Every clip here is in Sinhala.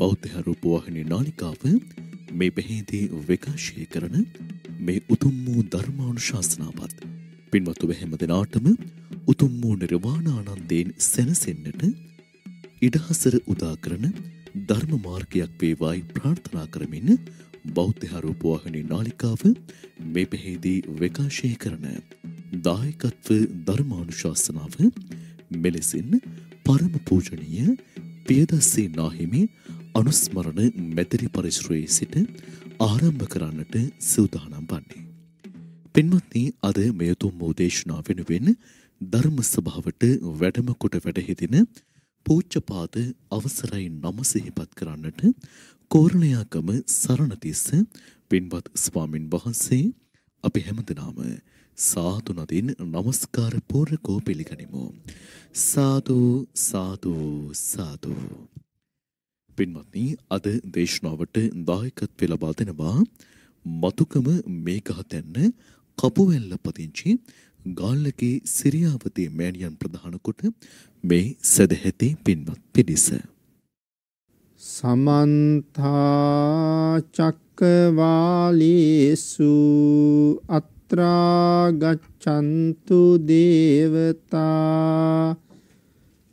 බෞද්ධ රූපවාහිනී නාලිකාව මේ පෙහෙදී විකාශය කරන මේ උතුම් වූ ධර්මානුශාසනාවත් පින්වත් ඔබ හැම දිනාටම උතුම් වූ නිර්වාණ ආනන්දයෙන් සැනසෙන්නට ඉඩහසර උදා කරන ධර්ම මාර්ගයක් වේවායි ප්‍රාර්ථනා කරමින් බෞද්ධ රූපවාහිනී නාලිකාව මේ පෙහෙදී විකාශය කරන දායකත්ව ධර්මානුශාසනාව මෙලෙසින් පරම පූජනීය පියදස්සේ නාහිමි අනුස්මරණ මැදිරි පරිශ්‍රයේ සිට ආරම්භ කරන්නට සූදානම් වන්නේ. පින්වත්නි අද මේ උතුම් දේශනාව වෙනුවෙන් ධර්ම සභාවට වැඩම කොට වැඩහිදින පූජ්‍යපාද අවසරයි නම සිහිපත් කරන්නට කෝරළයාකම සරණතිස්ස පින්වත් ස්වාමින් වහන්සේ අපි හැමදෙනාම සාදු නදින් নমස්කාර පූර්කෝ පිළිගනිමු සාදු සාදු සාදු පින්වත්නි අද දේශනාවට දායකත්වය ලබා දෙනවා මතුකම මේකහතැන්න කපුවැල්ල පදිංචි ගාල්ලකේ සිරියාවතේ මෑණියන් ප්‍රධාන කොට මේ සදැහැති පින්වත් පිරිස සමන්ත චක්කවාලේසු අත්‍රා ගච්ඡන්තු දේවතා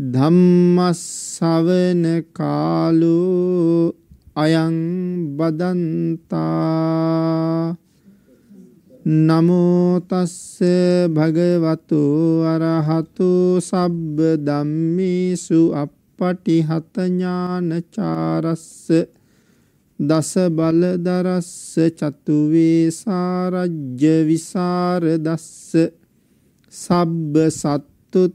ධම්මස්සවන කාලෝ අයං බදන්තා නමෝ තස්ස භගවතු අරහතු සබ්බ ධම්මේසු අප්පටිහත ඥානචාරස්ස දස බල දරස්ස චතු වේසාරජ්‍ය විසර දස්ස සබ්බ සත්තුත්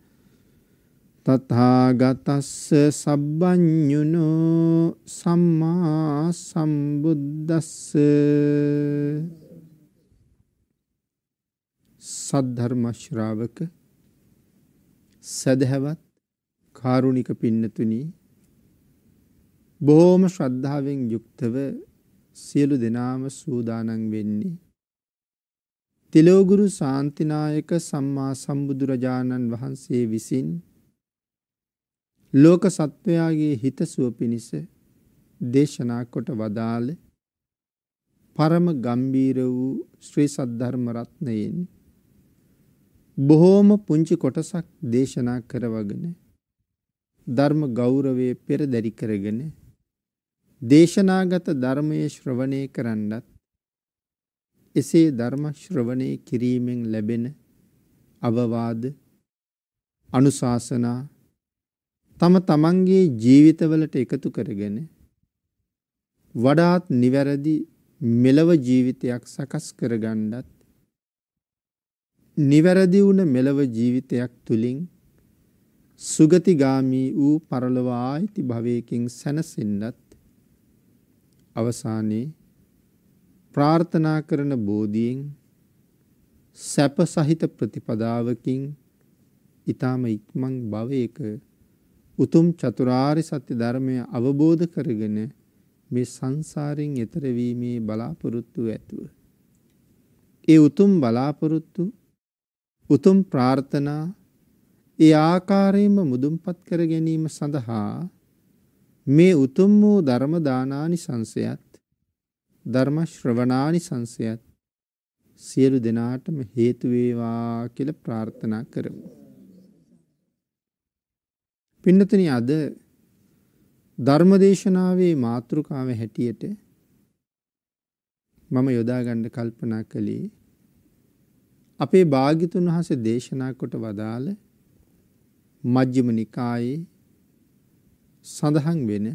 තථාගතස්ස සබ්බඤුනෝ සම්මා සම්බුද්දස්ස සද්ධර්ම ශ්‍රාවක සදහවත් කාරුණික පින්නතුනි බොහොම ශ්‍රද්ධාවෙන් යුක්තව සියලු දෙනාම සූදානම් වෙන්නේ තිලෝගුරු සාන්තිනායක සම්මා සම්බුදුරජාණන් වහන්සේ විසින් ලෝක සත්වයාගේ හිතසුව පිණිස දේශනා කොට වදාළ පරම ගම්බීර වූ ශ්‍රී සද්ධර්ම රත්නයෙන් බොහෝම පුංචි කොටසක් දේශනා කරවගෙන ධර්ම ගෞරවයේ පෙරදරි කරගෙන දේශනාගත ධර්මයේ ශ්‍රවණය කරන්නත් එසේ ධර්ම ශ්‍රවණය කිරීමෙන් ලැබෙන අවවාද අනුශාසනා තම තමන්ගේ ජීවිතවලට එකතු කරගෙන වඩාත් නිවැරදි මෙලව ජීවිතයක් සකස් කරගණ්ඩත් නිවැරදි වුණ මෙලව ජීවිතයක් තුළින් සුගතිගාමී වූ පරලවා අයිති භවයකින් සැනසෙන්ඩත් අවසානයේ ප්‍රාර්ථනා කරන බෝධියෙන් සැප සහිත ප්‍රතිපදාවකින් ඊටාම ඉක්මන් භවයක උතුම් චතුරාර්ය සත්‍ය ධර්මය අවබෝධ කරගෙන මේ සංසාරයෙන් එතර වීමේ බලාපොරොත්තු ඇතුව. ඒ උතුම් බලාපොරොත්තු උතුම් ප්‍රාර්ථනා ඒ ආකාරයෙන්ම මුදුන්පත් කර ගැනීම සඳහා මේ උතුම් වූ ධර්ම දානානි සංසයත් ධර්ම ශ්‍රවණානි සංසයත් සියලු දෙනාටම හේතු වේවා කියලා ප්‍රාර්ථනා කරමු පින්නතන අද ධර්මදේශනාවේ මාතෘකාව හැටියට මම යොදාගණ්ඩ කල්පනා කළේ අපේ භාගිතුන් වහස දේශනා කොට වදාළ මජ්්‍යම නිකායේ සඳහන් වෙන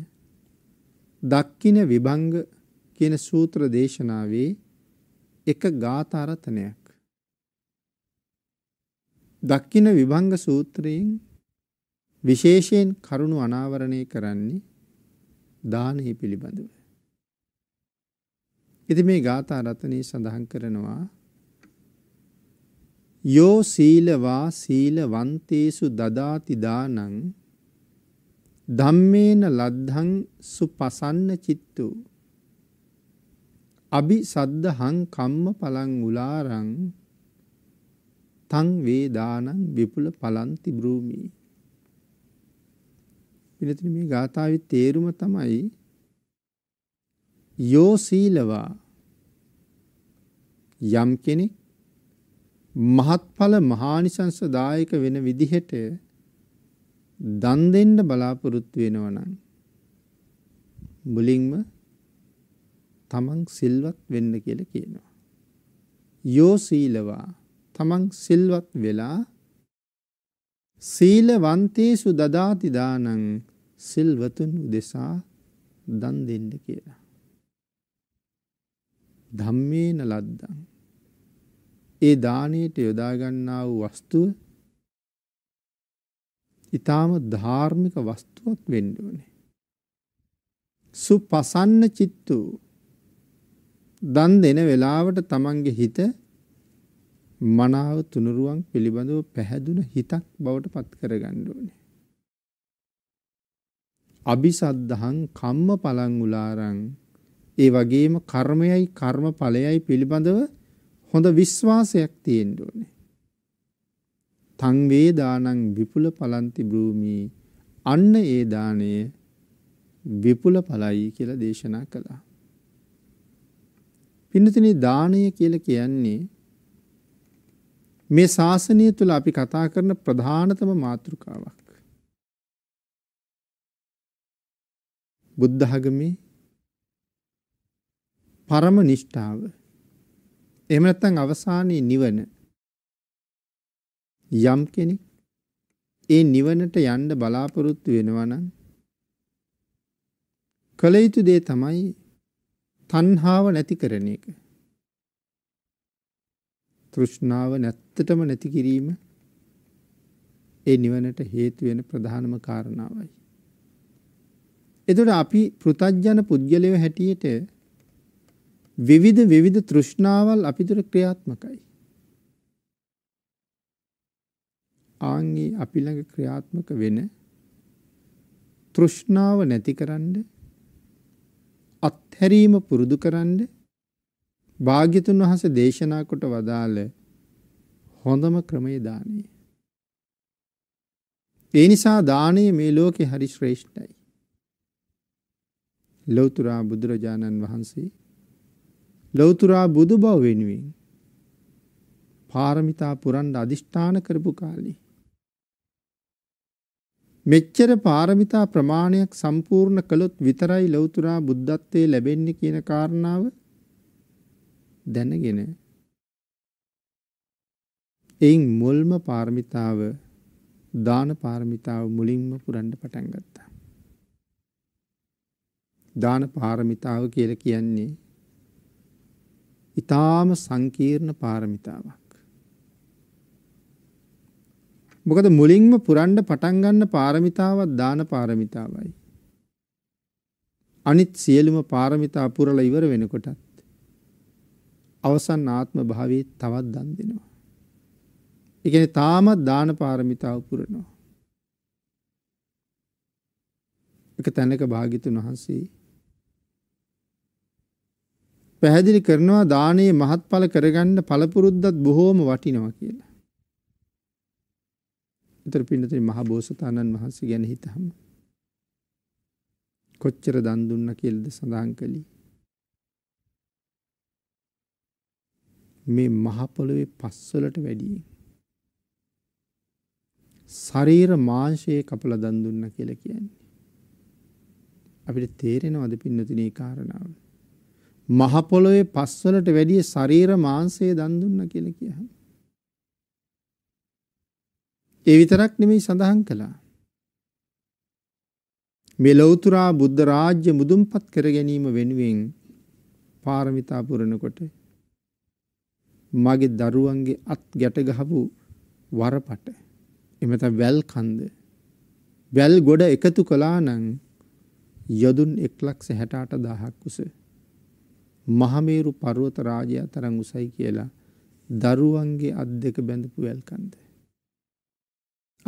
දක්කින විභංග කියන සූත්‍ර දේශනාවේ එක ගාතාරතනයක්. දක්කින විභංග සූත්‍රයෙන් විශේෂයෙන් කරුණු අනාවරණය කරන්නේ දානය පිළිබඳව. ඉති මේ ගාථා රතනය සඳහන් කරනවා යෝ සීලවා සීලවන්තේසු දදාති දානං ධම්මේන ලද්ධං සුපසන්න චිත්තු අභි සද්ධහං කම්ම පලං උලාරං තං වේදානං විපුල පලන්ති බ්‍රූමී පිළිතුරු මේ ගාථාවේ තේරුම තමයි යෝ සීලවා යම් කෙනෙක් මහත්ඵල මහානිසංස දායක වෙන විදිහට දන් දෙන්න බලාපොරොත්තු වෙනවා නම් මුලින්ම තමන් සිල්වත් වෙන්න කියලා කියනවා. යෝ සීලවා තමන් සිල්වත් වෙලා සීලවන්තේසු දදාති දානං සිල්වතුන් උදෙසා දන් දෙන්න කියලා. ධම්මේන ලද්දං. ඒ දානයට යොදා ගන්නා වූ වස්තුව ඊටාම ධාර්මික වස්තුවක් වෙන්න ඕනේ. සුපසන්න චිත්තු දන් දෙන වෙලාවට තමන්ගේ හිත මනාව තුනුරුවන් පිළිබඳව පැහැදුන හිතක් බවට පත් කරගන්න ඕනේ. අபிසද්ධහං කම්ම පලං උලාරං ඒ වගේම කර්මයයි කර්ම ඵලයයි පිළිබඳව හොඳ විශ්වාසයක් තියෙන්න ඕනේ. තං වේදානං විපුල පලන්ති භූමි අන්න ඒ දාණය විපුල ඵලයි කියලා දේශනා කළා. පින්නතනේ දාණය කියලා කියන්නේ මේ ශාසනය තුළ අපි කතා කරන ප්‍රධානතම මාතෘකාවක්. බුද්ධහගමේ පරම නිෂ්ඨාව එහෙම නැත්නම් අවසානයේ නිවන යම් කෙනෙක් ඒ නිවනට යන්න බලාපොරොත්තු වෙනවා නම් කල යුතු දේ තමයි තණ්හාව නැති කරන එක. තෘෂ්ණාව නැත්තටම නැති කිරීම ඒ නිවනට හේතු වෙන ප්‍රධානම කාරණාවයි. එතකොට අපි පෘථජන පුද්ගලයෝ හැටියට විවිධ විවිධ තෘෂ්ණාවල් අපි තුර ක්‍රියාත්මකයි. ආන්ගේ අපි ළඟ ක්‍රියාත්මක වෙන තෘෂ්ණාව නැතිකරන්න අත්හැරීම පුරුදු කරන්න භාග්‍යතුන් වහන්සේ දේශනා කොට වදාළ හොඳම ක්‍රමය දානය. ඒ නිසා දානය මේ ලෝකෙ හරි ශ්‍රේෂ්ඨයි. ලෞතුරා බුදුරජාණන් වහන්සේ ලෞතුරා බුදු බව වෙනුවෙන් පාරමිතා පුරන්ඩ අධිෂ්ඨාන කරපු කාලේ. මෙච්චර පාරමිතා ප්‍රමාණයක් සම්පූර්ණ කළොත් විතරයි ලෞතුරා බුද්ධත්වයේ ලැබෙන්නේ කියන කාරණාව දැනගෙන එයින් මුල්ම පාර්මිතාව දාන පාරමිතාව මුලින්ම පුරන්ඩ පටන් ගත්තා. දාන පාරමිතාව කියල කියන්නේ ඉතාම සංකීර්ණ පාරමිතාවක්. මොකද මුලින්ම පුරන්ඩ පටන්ගන්න පාරමිතාවත් දාන පාරමිතාවයි. අනිත් සියලුම පාරමිතා පුරල ඉවර වෙනකොටත් අවසන් ආත්ම භාවේ තවත් දන් දෙනවා. එකන තාමත් දාන පාරමිතාව පුරනවා. එක තැනක භාගිතුන් වහන්සේ. පැහැදිලි කරනවා දානයේ මහත්ඵල කරගන්න පළපුරුද්දත් බොහෝම වටිනවා කියලා. එතර පින්නතින් මහබෝසතාණන් වහන්සේ ගැන හිතහම. කොච්චර දන් දුන්න කියලද සඳහන් කළේ මේ මහ පොළවේ පස්වලට වැඩියි. ශරීර මාංශයේ කපලා දන් දුන්නා කියලා කියන්නේ. අපිට තේරෙනවද පින්නතුනේ කාරණාව? මහ පොළවේ පස්වලට වැඩිය ශරීර මාංශයේ දන් දුන්නා කියලා කියහම. ඒ විතරක් නෙමෙයි සඳහන් කළා. මේ ලෞතර බුද්ධ රාජ්‍ය මුදුන්පත් කර ගැනීම වෙනුවෙන් පාරමිතා පුරනකොට මගේ දරුවන්ගේ අත් ගැට ගහපු වරපට එමෙත වැල් කන්ද වැල් ගොඩ එකතු කළා නම් යොදුන් 168000ක් උස මහමේරු පර්වත රාජ්‍යය තරම් උසයි කියලා දරුවන්ගේ අත් දෙක බැඳපු වැල් කන්ද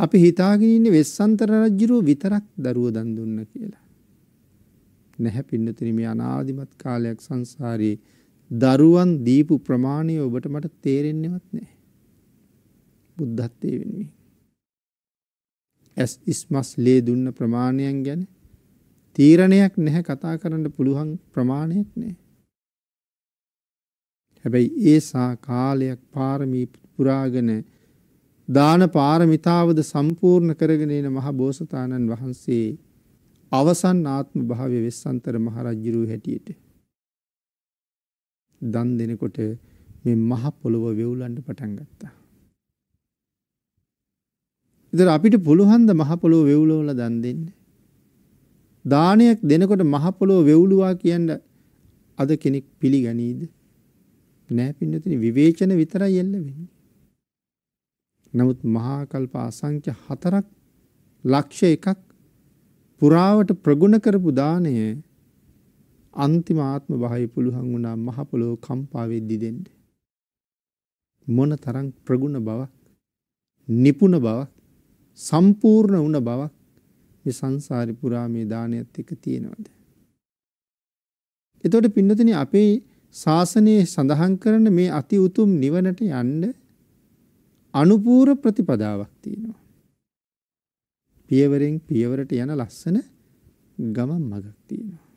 අපි හිතාගෙන ඉන්නේ වෙස්සන්තර රජුරෝ විතරක් දරුවෝ දන් දුන්නා කියලා නැහැ පින්නතුනි මේ අනාදිමත් කාලයක් සංසාරේ දරුවන් දීපු ප්‍රමාණය ඔබට මට තේරෙන්නේවත් නැහැ. බුද්ධත්වයේ වෙනුවෙන්. ඇස් ඉස්මස් ලේ දුන්න ප්‍රමාණයන් ගැන තීරණයක් නැහැ කතා කරන්න පුළුවන් ප්‍රමාණයක් නැහැ. හැබැයි ඒසා කාලයක් පාරමී පුරාගෙන දාන පාරමිතාවද සම්පූර්ණ කරගෙන එන මහ බෝසතාණන් වහන්සේ අවසන් ආත්ම භාවය වෙස්සන්තර මහ රජුරු හැටියට දන් දෙනකොට මේ මහ පොළොව වෙවුලන්න පටන් ගත්තා. ඉතින් අපිට පුළුවන් ද මහ පොළොව වෙවුලවලා දන් දෙන්න? දානයක් දෙනකොට මහ පොළොව වෙවුලුවා කියන අද කෙනෙක් පිළිගනීද? නෑ පින්නතුනි විවේචන විතරයි එල්ල වෙන්නේ. නමුත් මහා කල්ප අසංඛ්‍ය හතරක් ලක්ෂ එකක් පුරාවට ප්‍රගුණ කරපු දාණය අන්තිම ආත්ම භාවය පුළුවන් වුණා මහ පොළොව කම්පා වෙද්දී දෙන්න. මොන තරම් ප්‍රගුණ බවක්, නිපුණ බවක්, සම්පූර්ණ වුණ බවක් මේ සංසාරේ පුරා මේ දානයත් එක තියෙනවද? එතකොට පින්නතනේ අපේ ශාසනයේ සඳහන් කරන මේ අති උතුම් නිවනට යන්න අනුපූර ප්‍රතිපදාවක් තියෙනවා. පියවරෙන් පියවරට යන ලස්සන ගමන් මගක් තියෙනවා.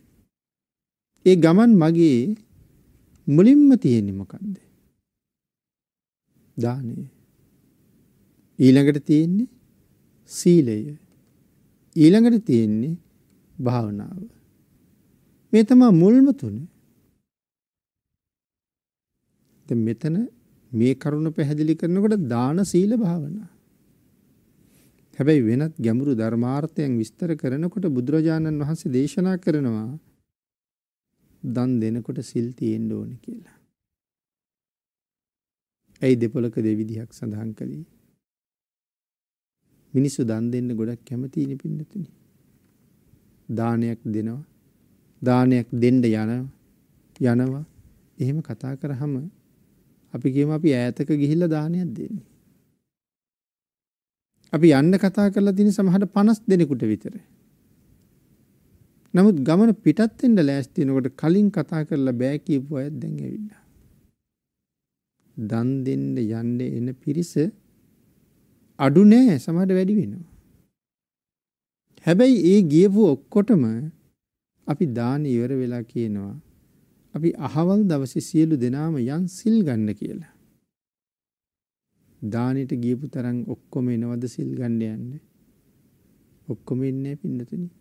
ඒ ගමන් මගේ මුලින්ම තියෙන්නේ මොකද්ද? දානය. ඊළඟට තියෙන්නේ සීලය. ඊළඟට තියෙන්නේ භාවනාව. මේ තමයි මුල්ම තුන. දැන් මෙතන මේ කරුණ පැහැදිලි කරනකොට දාන සීල භාවනා. හැබැයි වෙනත් ගැඹුරු ධර්මාර්ථයන් විස්තර කරනකොට බුදුරජාණන් වහන්සේ දේශනා කරනවා දන් දෙනකොට සිල් තියෙන්න ඕන කියලා. ඇයි දෙපොලක දෙවිදිහක් සඳහන් කළේ. මිනිස්සු දන් දෙන්න ගොඩක් කැමතිීන පින්නතුනි. දානයක් දෙනවා දානයක් දෙන්ඩ යන යනවා එහෙම කතා කරහම අපි කියම අපි ඈතක ගිහිල්ල දානයක් දෙන්නේ. අපි යන්න කතා කරලා තින සමහට පනස් දෙනෙකුට විතරේ නමුත් ගමන පිටත් වෙන්න ලෑස්ති වෙනකොට කලින් කතා කරලා බෑ කියපු අය දැන් ඇවිල්ලා. දන් දෙන්න යන්න එන පිරිස අඩු නෑ සමහර වැඩි වෙනවා. හැබැයි ඒ ගියපු ඔක්කොටම අපි දාන ඉවර වෙලා කියනවා අපි අහවල් දවසේ සියලු දෙනාම යන් සිල් ගන්න කියලා. දානෙට ගියපු තරම් ඔක්කොම එනවද සිල් ගන්න යන්නේ? ඔක්කොම ඉන්නේ පින්නතුනේ.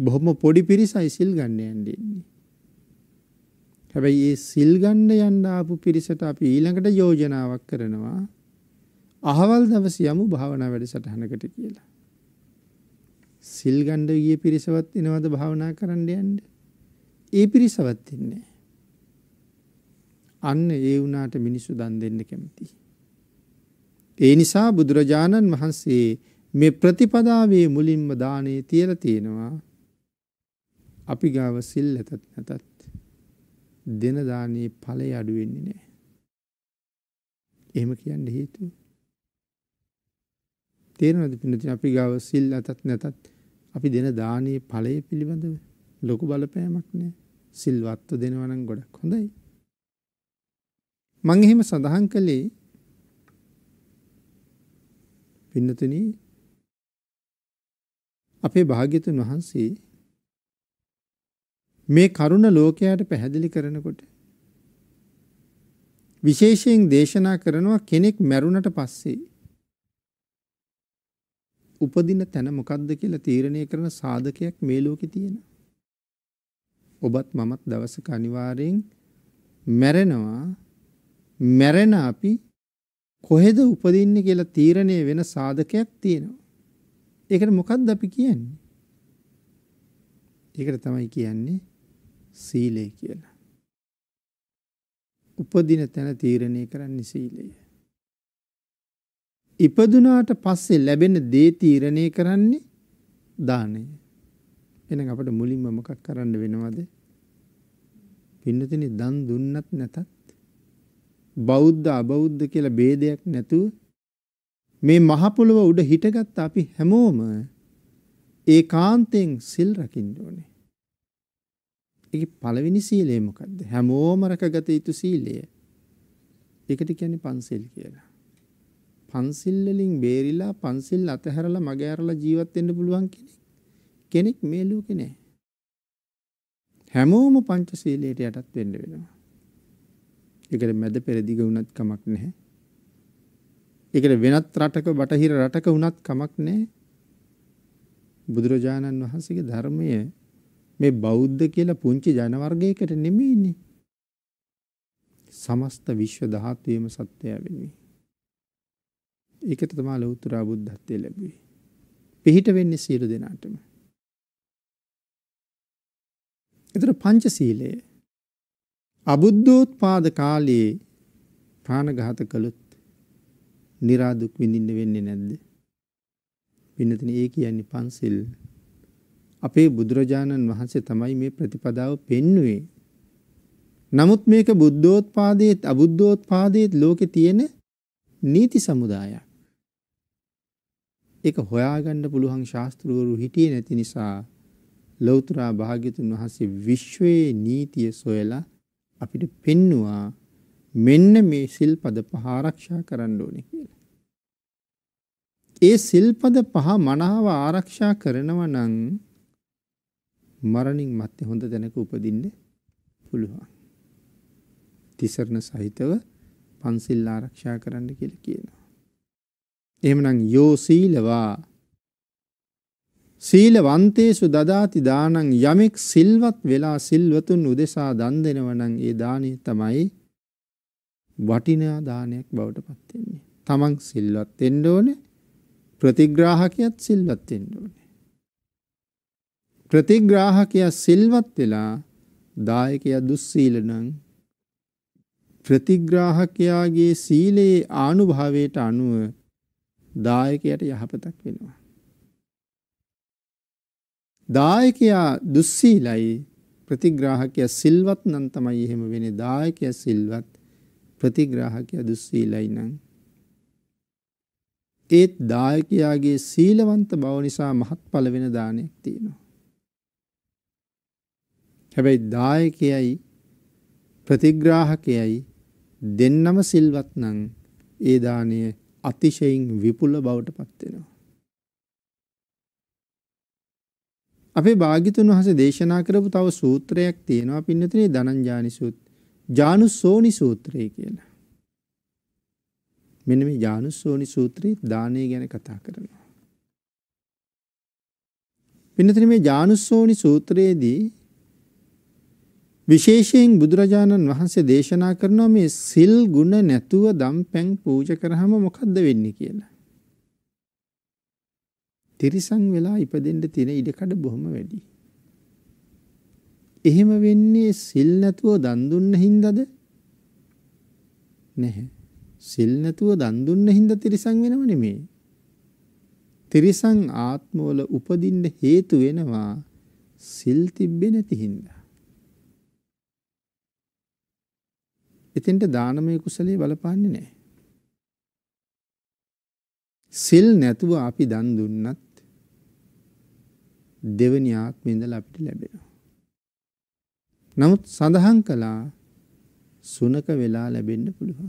බොහොම පොඩි පිරිසයි සිල් ගන්න යන්න ඉන්නේ. හැබැයි මේ සිල් ගන්න යන්න ආපු පිරිසට අපි ඊළඟට යෝජනාවක් කරනවා අහවල් දවසේ යමු භාවනා වැඩසටහනකට කියලා. සිල් ගන්න ගිය පිරිසවත් එනවද භාවනා කරන්න යන්න? ඒ පිරිසවත් ඉන්නේ. අන්න ඒ වුණාට මිනිස්සු දන් දෙන්න කැමතියි. ඒ නිසා බුදුරජාණන් වහන්සේ මේ ප්‍රතිපදාවේ මුලින්ම දානේ තියලා තියෙනවා. අපි ගාව සිල් ඇතත් නැතත් දෙන දානේ ඵලය අඩු වෙන්නේ නැහැ. එහෙම කියන්න හේතුව තේරෙනවද පින්නතින අපි ගාව සිල් ඇතත් නැතත් අපි දෙන දානේ ඵලය පිළිබඳව ලොකු බලපෑමක් නැහැ. සිල්වත්ව දෙනවා නම් ගොඩක් හොඳයි. මං එහෙම සඳහන් කළේ පින්නතුනි අපේ භාග්‍යතුන් වහන්සේ මේ කරුණ ලෝකයට පැහැදිලි කරනකොට විශේෂයෙන් දේශනා කරනවා කෙනෙක් මැරුණට පස්සේ උපදින තැන මොකද්ද කියලා තීරණය කරන සාධකයක් මේ ලෝකේ තියෙන. ඔබත් මමත් දවසක අනිවාර්යෙන් මැරෙනවා මැරෙන අපි කොහෙද උපදින්නේ කියලා තීරණය වෙන සාධකයක් තියෙනවා. ඒකට මොකද්ද අපි කියන්නේ? ඒකට තමයි කියන්නේ සීලය කියලා. උපදින තැන තීරණය කරන්නේ සීලය. ඉපදුනාට පස්සේ ලැබෙන දේ තීරණය කරන්නේ දානය. එහෙනම් අපිට මුලින්ම මොකක් කරන්න වෙනවද? පින්නතිනි දන් දුන්නත් නැතත් බෞද්ධ අබෞද්ධ කියලා ભેදයක් නැතුව මේ මහ පොළව උඩ හිටගත් අපි හැමෝම ඒකාන්තයෙන් සිල් රකින්න ඕනේ. ඒ පළවෙනි සීලය මොකද්ද? හැමෝම රැකගත යුතු සීලය. ඒකට කියන්නේ පන්සිල් කියලා. පන්සිල් වලින් බේරිලා පන්සිල් අතහැරලා මග ඇරලා ජීවත් වෙන්න පුළුවන් කෙනෙක් කෙනෙක් මේ ලෝකේ නැහැ. හැමෝම පංචශීලයට යටත් වෙන්න වෙනවා. ඒකට මැද පෙරදිග වුණත් කමක් නැහැ. ඒකට වෙනත් රටක බටහිර රටක වුණත් කමක් නැහැ. බුදුරජාණන් වහන්සේගේ ධර්මයේ මේ බෞද්ධ කියලා පුංචි ජන වර්ගයකට නෙමෙයිනේ. සමස්ත විශ්ව ධාතුවේම සත්‍යය වෙනුයි. ඒකට තමයි ලෞතර බුද්ධත්වයේ ලැබුවේ. පිහිට වෙන්නේ සියලු දෙනාටම. එතන පංචශීලය අබුද්ධෝත්පාද කාලයේ ප්‍රාණඝාත කළොත් નિરાදුක් විඳින්න වෙන්නේ නැද්ද? පින්නතින ඒ කියන්නේ පන්සිල් අපේ බුදුරජාණන් වහන්සේ තමයි මේ ප්‍රතිපදාව පෙන්වුවේ. නමුත් මේක බුද්ධෝත්පාදයේත් අබුද්ධෝත්පාදයේත් ලෝකේ තියෙන නීති සමුදායක්. ඒක හොයාගන්න පුළුවන් ශාස්ත්‍රවරු හිටියේ නැති නිසා ලෞතර භාග්‍යතුන් වහන්සේ විශ්වයේ නීතිය සොයලා අපිට පෙන්නවා මෙන්න මේ සිල්පද පහ ආරක්ෂා කරන්න ඕනේ කියලා. ඒ සිල්පද පහ මනාව ආරක්ෂා කරනවා නම් මරණින් මත්තේ හොඳ තැනක උපදින්න පුළුවන්. තිසරණ සහිතව පන්සිල් ආරක්ෂා කරන්න කියලා කියනවා. එහෙමනම් යෝ සීලවා සීලවන්තේසු දදාති දානං යමෙක් සිල්වත් වෙලා සිල්වතුන් උදෙසා දන් දෙනවා නම් ඒ දාණය තමයි වටිනා දානයක් බවට පත් වෙන්නේ. තමන් සිල්වත් වෙන්න ඕනේ. ප්‍රතිග්‍රාහකයාත් සිල්වත් වෙන්න ඕනේ. ප්‍රතිග්‍රාහකයා සිල්වත් වෙලා දායකයා දුස්සීල නම් ප්‍රතිග්‍රාහකයාගේ සීලේ ආනුභාවයට අනුව දායකයට යහපතක් වෙනවා. දායකයා දුස්සීලයි ප්‍රතිග්‍රාහකයා සිල්වත් නම් තමයි එහෙම වෙන්නේ දායකයා සිල්වත් ප්‍රතිග්‍රාහකයා දුස්සීලයි නම් ඒත් දායකයාගේ සීලවන්ත බව නිසා මහත්ඵල වෙන දානයක් තියෙනවා. හැබැයි දායකයයි ප්‍රතිග්‍රාහකයයි දෙන්නම සිල්වත් නම් ඒ දාණය අතිශයින් විපුල බවට පත් වෙනවා. අපේ භාග්‍යතුන් වහන්සේ දේශනා කරපු තව සූත්‍රයක් තියෙනවා පින්නතනේ ධනංජානි සූත්. ජානුසෝනි සූත්‍රය කියලා. මෙන්න මේ ජානුසෝනි සූත්‍රයේ දානය ගැන කතා කරනවා. පින්නතනේ මේ ජානුසෝනි සූත්‍රයේදී විශේෂයෙන් බුදුරජාණන් වහන්සේ දේශනා කරනවා මේ සිල් ගුණ නැතුව දම්පැන් පූජ කරාම මොකද්ද වෙන්නේ කියලා. තිරිසන් වෙලා ඉපදෙන්න තියෙන ඉඩකඩ බොහොම වැඩි. එහෙම වෙන්නේ සිල් නැතුව දන් දුන්න හින්දාද? නැහැ. සිල් නැතුව දන් දුන්න හින්දා තිරිසන් වෙනව නෙමෙයි. තිරිසන් ආත්මවල උපදින්න හේතු වෙනවා සිල් තිබ්බේ නැති හින්දා. එතෙන්ට දානමය කුසලයේ බලපාන්නේ නැහැ. සිල් නැතුව අපි දන් දුන්නත් දෙවනි ආත්මේ ඉඳලා අපිට ලැබෙනවා. නමුත් සඳහන් කළා සුනක වෙලා ලැබෙන්න පුළුවන්.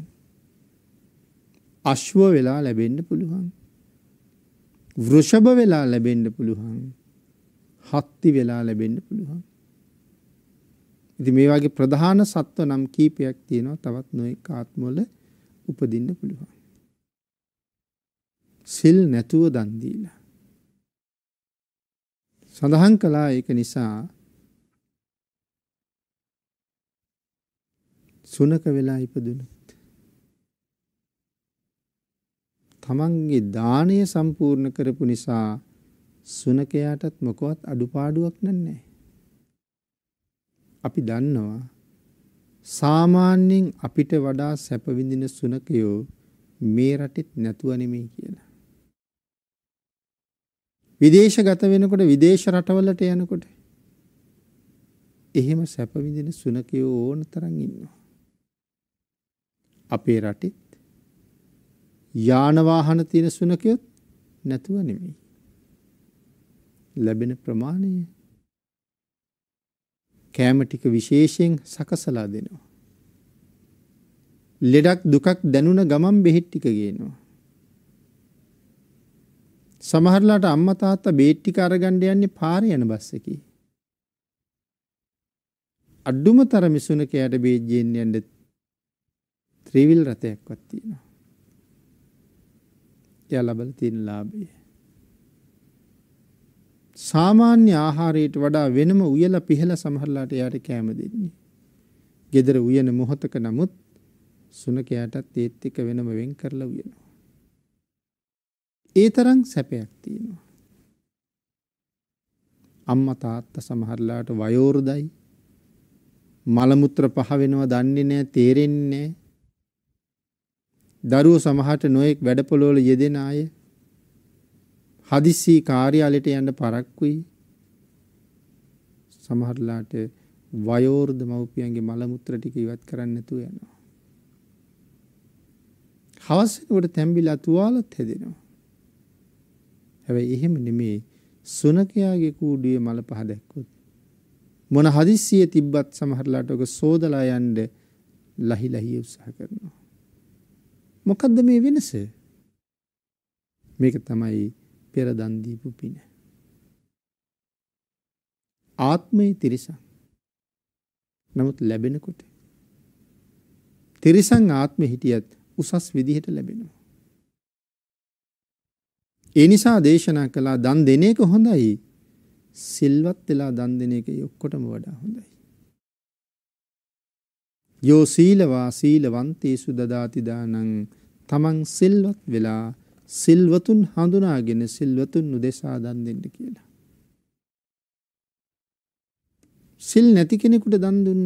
අශ්ව වෙලා ලැබෙන්න පුළුවන්. වෘෂභ වෙලා ලැබෙන්න පුළුවන්. හත්ති වෙලා ලැබෙන්න පුළුවන්. ඉතින් මේ වගේ ප්‍රධාන සත්ව නම් කීපයක් තියෙනවා තවත් නොඑක ආත්මවල උපදින්න පුළුවන්. සිල් නැතුව දන් දීලා. සඳහන් කළා ඒක නිසා සුනක වෙලා ඉපදුනොත් තමන්ගේ දානය සම්පූර්ණ කරපු නිසා සුනකයාටත් මොකවත් අඩුපාඩුවක් නැහැ. අපි දන්නවා සාමාන්‍යයෙන් අපිට වඩා සැප විඳින සුනකයෝ මේ රටෙත් නැතුව නෙමෙයි කියලා. විදේශගත වෙනකොට විදේශ රටවලට යනකොට එහෙම සැප විඳින සුනකයෝ ඕන තරම් ඉන්නවා. අපේ රටෙත් යාන වාහන තියෙන සුනකයොත් නැතුව නෙමෙයි. ලැබෙන ප්‍රමාණය කෑම ටික විශේෂයෙන් සකසලා දෙනවා. ලෙඩක් දුකක් දැනුණ ගමන් බෙහෙත් ටික ගේනවා. සමහරලාට අම්මා තාත්තා බෙහෙත් ටික අරගන්න යන්නේ පාරේ යන බස් එකේ. අඩුම තර මිසුණකයට බෙහෙත් ජීන්න යන්න ත්‍රිවිල් රථයක්වත් තියෙනවා. එයා ලබලා තියෙන ලාභය. සාමාන්‍ය ආහාරයට වඩා වෙනම උයලා පිහලා සමහරලාට එයාට කැම දෙන්නේ. gedara උයන මොහතක නමුත් සුනකයාටත් ඒත් එක වෙනම වෙන් කරලා උයනවා. ඒ තරම් සැපයක් තියෙනවා. අම්මා තාත්තා සමහරලාට වයෝර්ධයි. මල මුත්‍ර පහ වෙනවා දන්නේ නැහැ තේරෙන්නේ නැහැ. දරුවෝ සමහරට නොඑක් වැඩ පොළවල යෙදෙන අය හදිස්සි කාර්යාලයට යන්න පරක්කුයි. සමහරලාට වයෝර්ධ මව්පියන්ගේ මල මුත්‍ර ටික ඉවත් කරන්න නැතුව යනවා. හවස් වෙනකොට තැඹිලා තුවාලත් හැදෙනවා. හැබැයි එහෙම නෙමේ සුනකයාගේ කූඩුවේ මල පහ දැක්කොත් මොන හදිස්සිය තිබ්බත් සමහරලාට ඔක සෝදලා යන්න ලහි ලහි උත්සාහ කරනවා. මොකද්ද මේ වෙනස? මේක තමයි පෙර දන් දීපු පින. ආත්මයේ තිරිසන්. නමුත් ලැබෙනකොට තිරිසන් ආත්මෙ හිටියත් උසස් විදිහට ලැබෙනවා. ඒ නිසා දේශනා කළා දන් දෙන එක හොඳයි. සිල්වත් වෙලා දන් දෙන එක ඔක්කොටම වඩා හොඳයි. යෝ සීලවා සීලවන්තේසු දදාති දානං තමන් සිල්වත් වෙලා සිල්වතුන් හඳුනාගෙන සිල්වතුන් නුදෙසා දන් දෙන්න කියලා. සිල් නැති කෙනෙකුට දන් දුන්න.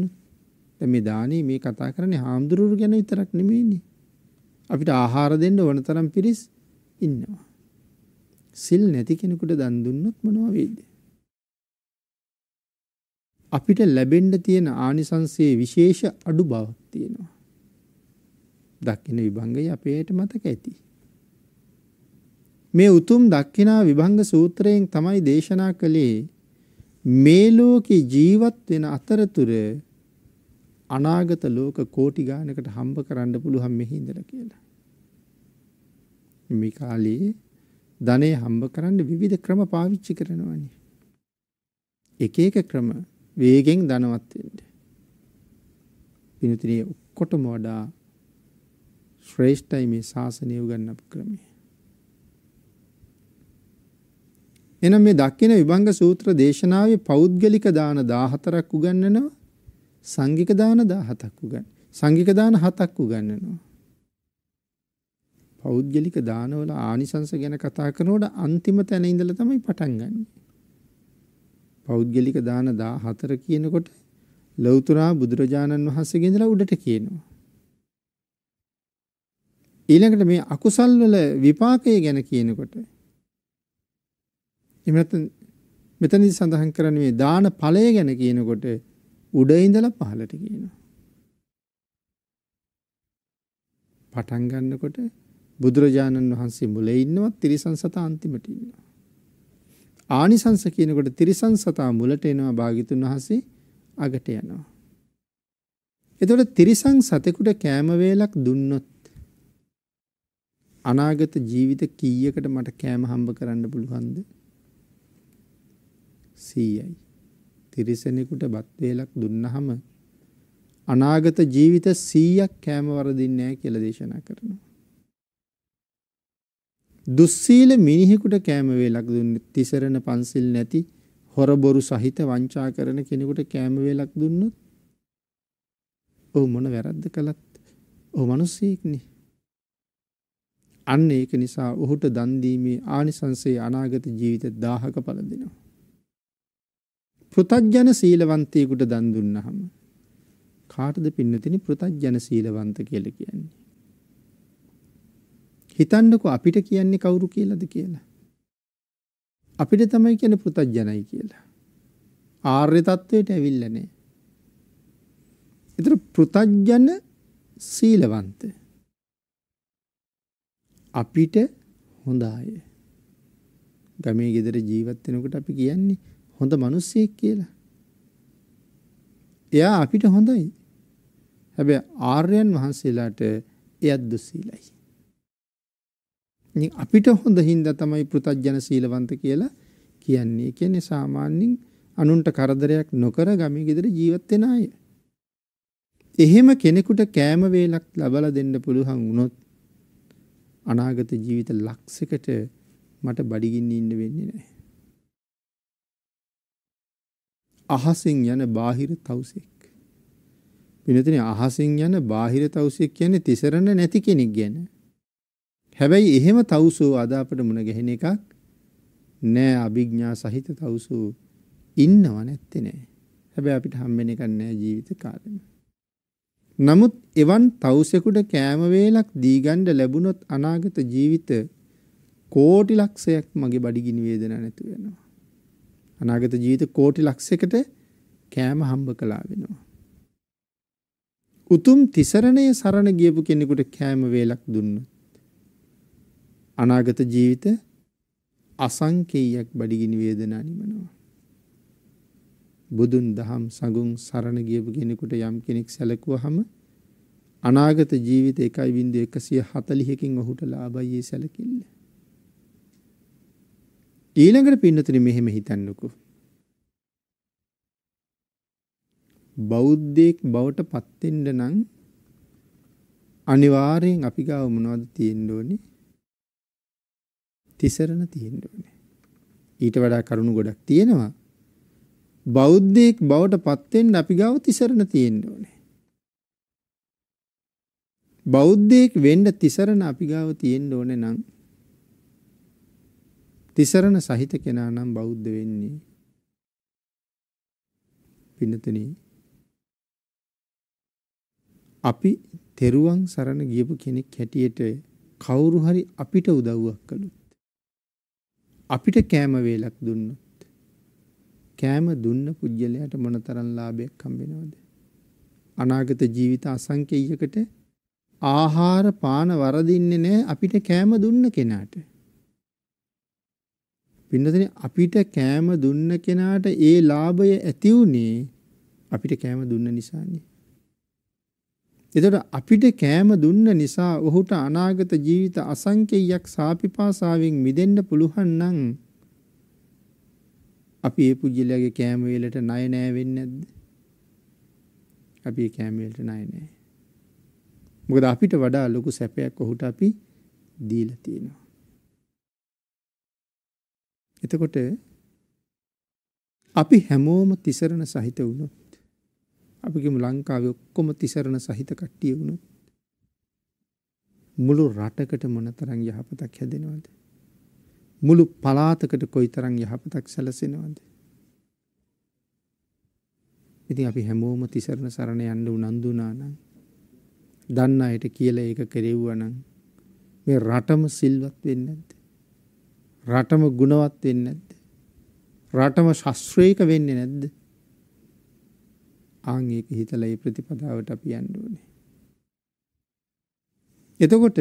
දැන් මේ දානේ මේ කතා කරන්නේ හාමුදුරුවෝ ගැන විතරක් නෙමෙයිනේ. අපිට ආහාර දෙන්න ඕන තරම් පිරිස් ඉන්නවා. සිල් නැති කෙනෙකුට දන් දුන්නොත් මොනවා වෙයිද? අපිට ලැබෙන්න තියෙන ආනිසංසයේ විශේෂ අඩු බවක් තියෙනවා. දකින්න විභංගය අපේට මතක ඇතී. මේ උතුම් දක්ඛිනා විභංග සූත්‍රයෙන් තමයි දේශනා කළේ මේ ලෝකේ ජීවත් වෙන අතරතුර අනාගත ලෝක කෝටි ගානකට හම්බ කරන්න පුළුවන් මෙහි ඉඳලා කියලා. මේ කාලේ ධනෙ හම්බ කරන්න විවිධ ක්‍රම පාවිච්චි කරනවානේ. එක එක ක්‍රම වේගෙන් ධනවත් වෙන්න. පිනුතිනේ ඔක්කොටම වඩා ශ්‍රේෂ්ඨයි මේ ශාසනය උගන්වපු ක්‍රමය. එහෙනම් මේ දක්කින විභංග සූත්‍ර දේශනාවේ පෞද්ගලික දාන 14ක් උගන්වනවා සංඝික දාන 17ක් උගන්වන සංඝික දාන 7ක් උගන්වනවා පෞද්ගලික දානවල ආනිසංස ගැන කතා කරනකොට අන්තිම තැන ඉඳලා තමයි පටන් ගන්න. පෞද්ගලික දාන 14 කියනකොට ලෞතුරා බුදුරජාණන් වහන්සේගේ ඉඳලා උඩට කියනවා. ඊළඟට මේ අකුසල් වල විපාකය ගැන කියනකොට එහෙම නැත්නම් මෙතනදි සඳහන් කරන්නේ මේ දාන ඵලය ගැන කියනකොට උඩ ඉඳලා පහළට කියනවා. පටන් ගන්නකොට බුදුරජාණන් වහන්සේ මුලේ ඉන්නවා තිරිසන් සතා අන්තිමට ඉන්නවා. ආනිසංස කියනකොට තිරිසන් සතා මුලට එනවා භාග්‍යතුන් වහන්සේ අගට යනවා. එතකොට තිරිසන් සතෙකුට කෑම වේලක් දුන්නොත් අනාගත ජීවිත කීයකට මට කෑම හම්බ කරන්න පුළුවන්ද? 100යි. තිරිසනෙකුට බත් වේලක් දුන්නහම අනාගත ජීවිත 100ක් කෑම වරදින්නේ නැහැ කියලා දේශනා කරනවා. දුස්සීල මිනිහෙකුට කෑම වේලක් දුන්නේ තිසරණ පන්සිල් නැති හොර බොරු සහිත වංචා කරන කෙනෙකුට කෑම වේලක් දුන්නොත් ඔව් මොන වැරද්ද කළත් ඔහු මිනිසෙක්නේ. අන්න ඒක නිසා ඔහුට දන් දීමේ ආනිසංසය අනාගත ජීවිත 1000ක පළ දෙනවා. පෘතග්ජන සීලවන්තයෙකුට දන් දුන්නහම කාටද පින්නතිනි පෘතග්ජන සීලවන්ත කියලා කියන්නේ. හිතන්නකෝ අපිට කියන්නේ කවුරු කියලාද කියලා. අපිට තමයි කියන්නේ පෘතග්ජනයි කියලා. ආර්ය තත්වයට ඇවිල්ලා නැහැ. ඒතර පෘතග්ජන සීලවන්ත අපිට හොඳ අය. ගමේ ගෙදර ජීවත් වෙනකොට අපි කියන්නේ හොඳ මිනිස්සෙක් කියලා. එයා අපිට හොඳයි. හැබැයි ආර්යයන් වහන්සේලාට එයත් දුස්සීලයි. ඉතින් අපිට හොඳ හින්දා තමයි පෘතජන සීලවන්ත කියලා කියන්නේ. කියන්නේ සාමාන්‍යයෙන් අනුන්ට කරදරයක් නොකර ගමේ ගෙදර ජීවත් වෙන අය. එහෙම කෙනෙකුට කෑම වේලක් ලබලා දෙන්න පුළුවන් වුණොත් අනාගත ජීවිත ලක්ෂයකට මට බඩගින්න ඉන්න වෙන්නේ නැහැ. අහසින් යන බාහිර තවුසෙක්. පිනතින අහසින් යන බාහිර තවුසෙක් කියන්නේ තිසරණ නැති කෙනෙක් ගැන. හැබැයි එහෙම තවුසෝ අදාපට මුණ ගැහෙන එකක් නෑ අභිඥා සහිත තවුසෝ ඉන්නව නැත්තේ නෑ. හැබැයි අපිට හම්බෙන එකක් නෑ ජීවිත කාලෙම. නමුත් එවන් තවුසෙකුට කෑම වේලක් දීගන්න ලැබුණොත් අනාගත ජීවිත කෝටි ලක්ෂයක් මගේ බඩගිනි වේදනාවක් නැතු වෙනවා. අනාගත ජීවිත කෝටි ලක්ෂයකට කෑම හම්බ කළා වෙනවා. උතුම් තිසරණයේ සරණ ගියපු කෙනෙකුට කෑම වේලක් දුන්නොත් අනාගත ජීවිත අසංකේයයක් බඩගිනි වේදනා නිමනවා. බුදුන් දහම් සඟුන් සරණ ගියපු කෙනෙකුට යම් කෙනෙක් සැලකුවහම අනාගත ජීවිත 1.140කින් ඔහුට ලාභයි සැලකිල්ල. ඊළඟට පින්නතුනි මෙහෙම හිතන්නකෝ. බෞද්ධයෙක් බවට පත් වෙන්න නම් අනිවාර්යෙන් අපි ගාව මොනවද තියෙන්න ඕනේ? තිසරණ තියෙන්න ඕනේ. ඊට වඩා කරුණු ගොඩක් තියෙනවා. බෞද්ධයෙක් බවට පත් වෙන්න අපි ගාව තිසරණ තියෙන්න ඕනේ. බෞද්ධයෙක් වෙන්න තිසරණ අපි ගාව තියෙන්න ඕනේ නම් තිසරණ සහිත කෙනා නම් බෞද්ධ වෙන්නේ. පින්නතන අපි තෙරුවන් සරණ ගියපු කෙනෙක් හැටියට කවුරු හරි අපිට උදව්වක් කළොත් අපිට කෑම වේලක් දුන්නොත් කෑම දුන්න පුජ්‍යලයට මොනතරම් ලාභයක් හම්බෙනවද අනාගත ජීවිත අසංකේයයකට ආහාර පාන වරදින්නේ නැහැ අපිට කෑම දුන්න කෙනාට පින්නතනේ අපිට කෑම දුන්න කෙනාට ඒ ලාභය ඇති උනේ අපිට කෑම දුන්න නිසානේ. එතකොට අපිට කෑම දුන්න නිසා ඔහුට අනාගත ජීවිත අසංකේයයක් සාපිපාසාවෙන් මිදෙන්න පුළුවන් නම් අපි ඒ පුජ්‍යලයාගේ කෑම වේලට ණය නෑ වෙන්නේ නැද්ද? අපි ඒ කෑම වේලට ණය නෑ. මොකද අපිට වඩා ලොකු සැපයක් ඔහුට අපි දීලා තියෙනවා. එතකොට අපි හැමෝම තිසරණ සහිත වුණොත් අපිගේම ලංකාවේ ඔක්කොම තිසරණ සහිත කට්ටිය වුණොත් මුළු රටකට මොනතරම් යහපතක් හැදෙනවද මුළු පලාතකට කොයිතරම් යහපතක් සැලසෙනවද ඉතින් අපි හැමෝම තිසරණ සරණ යන්න උනන්දු වුණා නම් දන්න අයට කියලා ඒක කෙරෙව්වා නම් මේ රටම සිල්වත් වෙන්නේ නැද්ද රටම ගුණවත් වෙන්නේ නැද්ද? රටම ශාස්ත්‍රීයක වෙන්නේ නැද්ද? ආන් ඒක හිතලා ඒ ප්‍රතිපදාවට අපි යන්න ඕනේ. එතකොට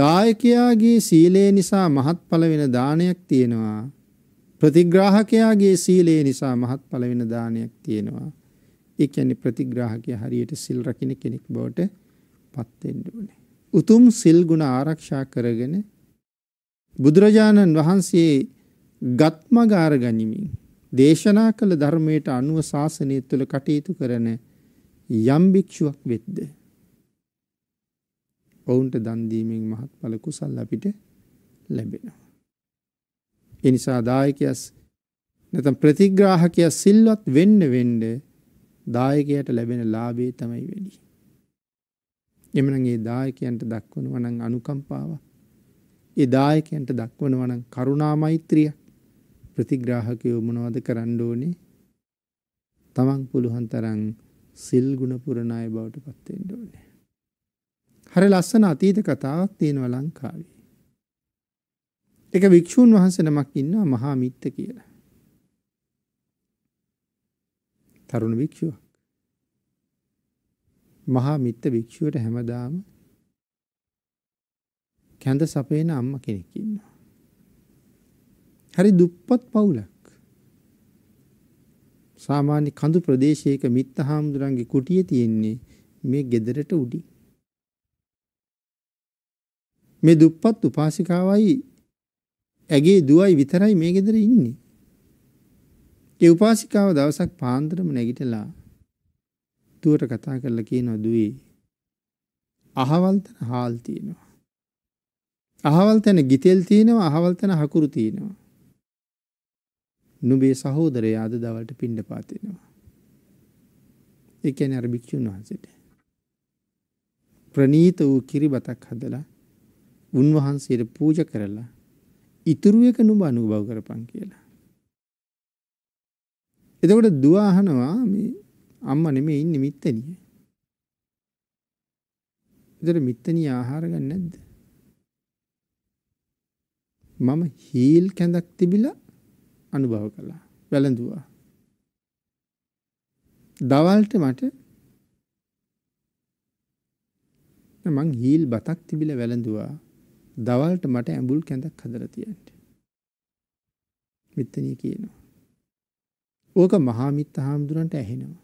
දායකයාගේ සීලය නිසා මහත්ඵල වෙන දානයක් තියෙනවා. ප්‍රතිග්‍රාහකයාගේ සීලය නිසා මහත්ඵල වෙන දානයක් තියෙනවා. ඒ කියන්නේ ප්‍රතිග්‍රාහකයා හරියට සිල් රකින්න කෙනෙක් බවට පත් වෙන්න ඕනේ. උතුම් සිල් ගුණ ආරක්ෂා කරගෙන බුදුරජාණන් වහන්සේ ගත්මගාර ගනිමින් දේශනා කළ ධර්මයට අනුව ශාසනය තුළ කටයුතු කරන යම් භික්ෂුවක් වෙද්ද ඔවුන්ට දන් දීමෙන් මහත්ඵල කුසල් අපිට ලැබෙනවා. ඒ නිසා දායකයස් නැත්නම් ප්‍රතිග්‍රාහකයා සිල්වත් වෙන්න වෙන්න දායකයට ලැබෙන ලාභේ තමයි වැඩි. එමනම් ඒ දායකයන්ට දක්වනවා නම් අනුකම්පාවක් ඒ දායකයන්ට දක්වනවා නම් කරුණා මෛත්‍රිය ප්‍රතිග්‍රාහකයෝ මොනවද කරන්න ඕනේ? තමන් පුළුවන් තරම් සිල් ගුණ පුරණ අය බවට පත් වෙන්න ඕනේ. හරි ලස්සන අතීත කතාවක් තියෙනවා ලංකාවේ. එක වික්ෂූන් වහන්සේ නමක් ඉන්නවා මහා මිත්ත කියලා. තරුණ වික්ෂුවක්. මහා මිත්ත වික්ෂුවට හැමදාම කැඳ සපේන අම්ම කෙනෙක් ඉන්නවා. හරි දුප්පත් පවුලක්. සාමාන්‍ය කඳු ප්‍රදේශයක මිත්ත හාමුදුරන්ගේ කුටිය තියෙන්නේ මේ ගෙදරට උඩින්. මේ දුප්පත් උපාසිකාවයි ඇගේ දුවයි විතරයි මේ ගෙදර ඉන්නේ. ඒ උපාසිකාව දවසක් පාන්දරම නැගිටලා දුවට කතා කරලා කියනවා දුවේ අහවල් තන හාල් තියෙනවා. අහවල් තැන ගිතෙල් තියෙනවා අහවල් තැන හකුරු තියෙනවා. නුබේ සහෝදරයා අද දවල්ට පිණ්ඩ පාතිනවා. ඒ කියන්නේ අර භික්ෂුන් වහන්සේට. ප්‍රනීත වූ කිරිබතක් හදලා උන්වහන්සේට පූජ කරලා ඉතුරු එක නුඹ අනුභව කරපන් කියලා. එතකොට දුව අහනවා මේ අම්මා නෙමෙයි ඉන්නේ මිත්තණිය. ඒතර මිත්තණිය ආහාර ගන්න නැද්ද? මම හීල් කැඳක් තිබිලා අනුභව කළා. වැළඳුවා. දවල්ට මට මං හීල් බතක් තිබිලා වැළඳුවා. දවල්ට මට ඇඹුල් කැඳක් හදලා තියන්න. මෙතනිය කියනවා. ඕක මහා මිත්ත හාමුදුරන්ට ඇහෙනවා.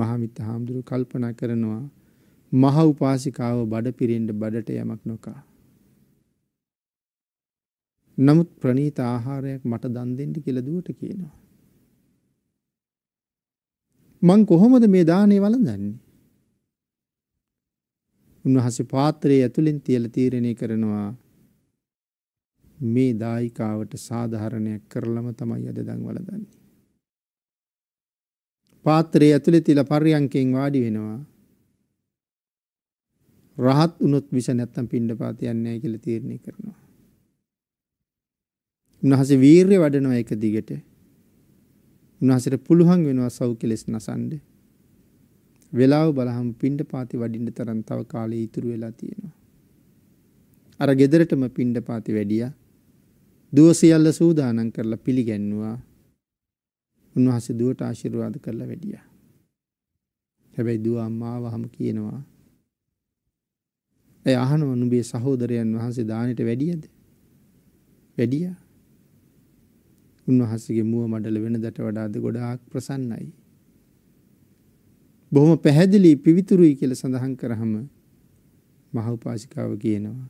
මහා මිත්ත හාමුදුරු කල්පනා කරනවා මහ උපාසිකාව බඩ පිරෙන්න බඩට යමක් නොකා නමුත් ප්‍රනීත ආහාරයක් මට දන් දෙන්න කියලා දුවට කියනවා. මං කොහොමද මේ දානේ වළඳන්නේ? උන්වහන්සේ පාත්‍රයේ ඇතුලෙන් තියලා තීරණය කරනවා මේ දායිකාවට සාධාරණයක් කරලම තමයි අද දන් වළඳන්නේ. පාත්‍රයේ ඇතුලේ තියලා පර්යංකෙන් වාඩි වෙනවා. රහත් වුණොත් විස නැත්තම් පින්ඩපාත යන්නේ නැහැ කියලා තීරණය කරනවා. උන්වහන්සේ වීරිය වඩනවා එක දිගට. උන්වහන්සේට පුළුවන් වෙනවා සව් කෙලස් නසන්න. වෙලාව බලහම් පින්ඩ පාති වඩින්න තරම් තව කාලය ඉතුරු වෙලා තියෙනවා. අර gederටම පින්ඩ පාති වැඩියා. දුව සියල්ල සූදානම් කරලා පිළිගැන්නුවා. උන්වහන්සේ දුවට ආශිර්වාද කරලා වැඩියා. හැබැයි දුව අම්මාව වහම කියනවා ඇය අහනවා නුඹේ සහෝදරයන් වහන්සේ දානෙට වැඩියද? වැඩියා. උන්වහන්සේගේ මුව මඩල වෙනදට වඩාද ගොඩාක් ප්‍රසන්නයි. බොහොම පැහැදිලි පිවිතුරුයි කියලා සඳහන් කරහම මහෝපාසිකාව කියනවා.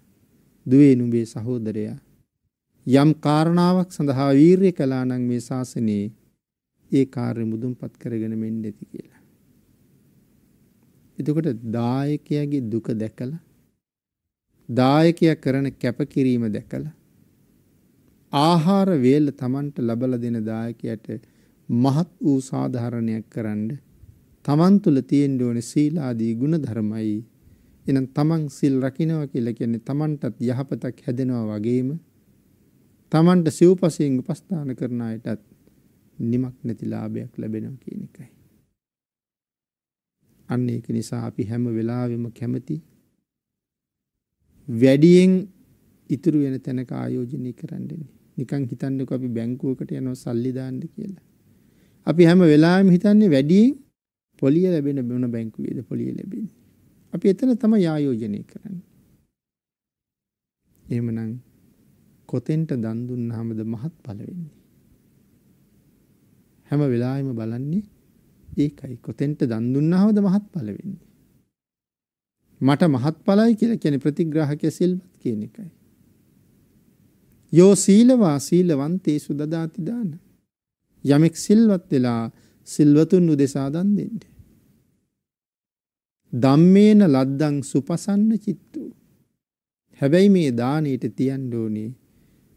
දුවේ නුඹේ සහෝදරයා යම් කාරණාවක් සඳහා වීරිය කළා නම් මේ ශාසනයේ ඒ කාර්ය මුදුන්පත් කරගෙන මෙන්න ඇති කියලා. එතකොට දායකයාගේ දුක දැකලා දායකයා කරන කැපකිරීම දැකලා ආහාර වේල Tamanට ලබලා දෙන දායකයට මහත් වූ සාධාරණයක් කරන්න Taman තුල තියෙන්න ඕනේ සීලාදී ගුණ ධර්මයි එහෙනම් Taman සිල් රකින්නවා කියලා කියන්නේ Tamanටත් යහපතක් හැදෙනවා වගේම Tamanට සිව්පසයෙන් උපස්ථාන කරන අයටත් නිමක් නැති ලාභයක් ලැබෙනවා කියන එකයි අන්න ඒක නිසා අපි හැම වෙලාවෙම කැමති වැඩියෙන් ඉතුරු වෙන තැනක ආයෝජනය කරන්නේ නිකන් හිතන්නකෝ අපි බැංකුවකට යනවා සල්ලි දාන්න කියලා. අපි හැම වෙලාවෙම හිතන්නේ වැඩියෙන් පොලිය ලැබෙන මොන බැංකුවේද පොලිය ලැබෙන්නේ. අපි එතන තමයි ආයෝජනය කරන්නේ. එහෙමනම් කොතෙන්ට දන් දුන්නාමද මහත් ඵල වෙන්නේ. හැම වෙලාවෙම බලන්නේ ඒකයි කොතෙන්ට දන් දුන්නාමද මහත් ඵල වෙන්නේ. මට මහත් ඵලයි කියලා කියන්නේ ප්‍රතිග්‍රාහක සිල්වත් කියන එකයි. යෝ සීලවා සීලවන්තේසු දදාති දාන. යමෙක් සිල්වත් වෙලා සිල්වතුන් උදෙසා දන් දෙන්න. ධම්මේන ලද්දං සුපසන්න චිත්තෝ. හැබැයි මේ දානෙට තියන්න ඕනේ